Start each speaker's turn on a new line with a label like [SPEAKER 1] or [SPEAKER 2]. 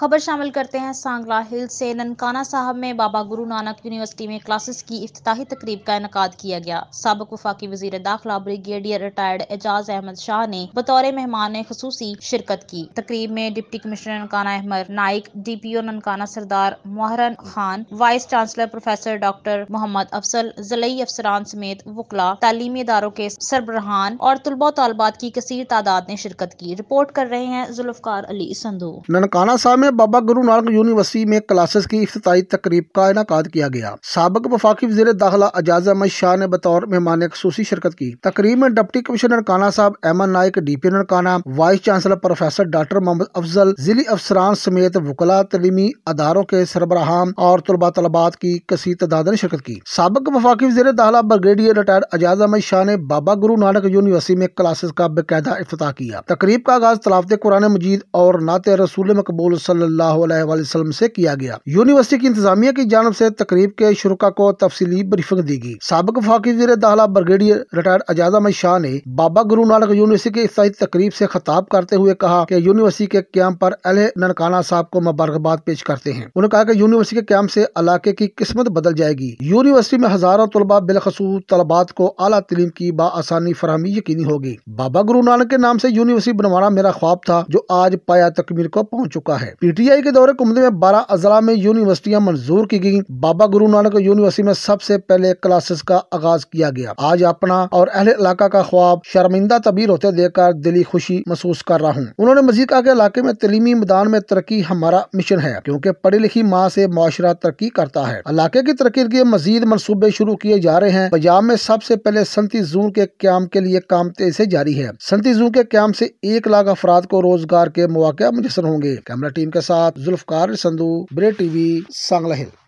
[SPEAKER 1] खबर शामिल करते हैं सांगला हिल से ननकाना साहब में बाबा गुरु नानक यूनिवर्सिटी में क्लासेस की अफ्ताही तकरीब का इनका किया गया सबक वफाकी वजीर दाखिला ब्रिगेडियर रिटायर्ड एजाज अहमद शाह ने बतौर मेहमान खूसी शिरकत की तकरीब में deputy commissioner Nankana Ahmed Naik D P O Nankana Sardar Mohran Khan vice chancellor professor doctor Mohammad Afzal जलई अफसरान समेत वकला तालीमी इदारों के सरबराहान और तलबा तलबात की कसर तादाद ने शिरकत की रिपोर्ट कर रहे हैं जुल्फकार अली संधु
[SPEAKER 2] ननकाना साहब में बाबा गुरु नानक यूनिवर्सिटी में क्लासेस की अफ्ताही तकरीब का इनका किया गया सबक वफाकी वजीर दाखिला अजाज अहमद शाह ने बतौर मेहमान खसूसी शिरकत की तकरीब में डिप्टी कमिश्नर काना साहब अहमद नायक डी पी नरकाना vice chancellor professor doctor Mohammad Afzal जिली अफसरान समेत वकला तलीमी अदारों के सरबराहम और तलबा तलबात की कसी तदाद ने शिरकत की सबक वफाकी वजीर दाखिला ब्रिगेडियर रिटायर्ड एजाज अहमद शाह ने बाबा गुरु नानक यूनिवर्सिटी में क्लासेस का बेकायदा अफ्ताह किया तकरीब का आगाज तलाफते कुरान मजीद और नाते रसूल मकबूल सल्लाम से किया गया यूनिवर्सिटी की इंतजामिया की जानब से तकरीब के शुरुआ को तफसीली ब्रीफिंग दी गई सबक फाकिर वजीर ब्रिगेडियर रिटायर्ड अजाज अमद शाह ने बाबा गुरु नानक यूनिवर्सिटी की इफ्ताही तकरीब से खताब करते हुए कहा कि यूनिवर्सिटी के क्याम पर अल ननकाना साहब को मुबारकबाद पेश करते हैं उन्होंने कहा कि यूनिवर्सिटी के क्याम से इलाके की किस्मत बदल जाएगी यूनिवर्सिटी में हजारों तलबा बिलखसूस तलबात को अला तलीम की बासानी फरहमी यकीनी होगी बाबा गुरु नानक के नाम से यूनिवर्सिटी बनवाना मेरा ख्वाब था जो आज पाया तकमीर को पहुँच चुका है पीटीआई के दौरे कुमली में बारह अजला में यूनिवर्सिटियां मंजूर की गयी बाबा गुरु नानक यूनिवर्सिटी में सबसे पहले क्लासेस का आगाज किया गया आज अपना और अहले इलाका का ख्वाब शर्मिंदा तबीर होते देखकर दिली खुशी महसूस कर रहा हूँ उन्होंने मजीद कहा के इलाके में तलीमी मैदान में तरक्की हमारा मिशन है क्यूँकी पढ़ी लिखी माँ से माशरा तरक्की करता है इलाके की तरक्की के मजीद मनसूबे शुरू किए जा रहे हैं पंजाब में सबसे पहले संती जून के क्याम के लिए काम तेज ऐसी जारी है संती जून के क्याम ऐसी एक लाख अफराद को रोजगार के मौके मुजसर होंगे कैमरा टीम के साथ जुल्फकार संधु ब्रे टीवी सांगला हिल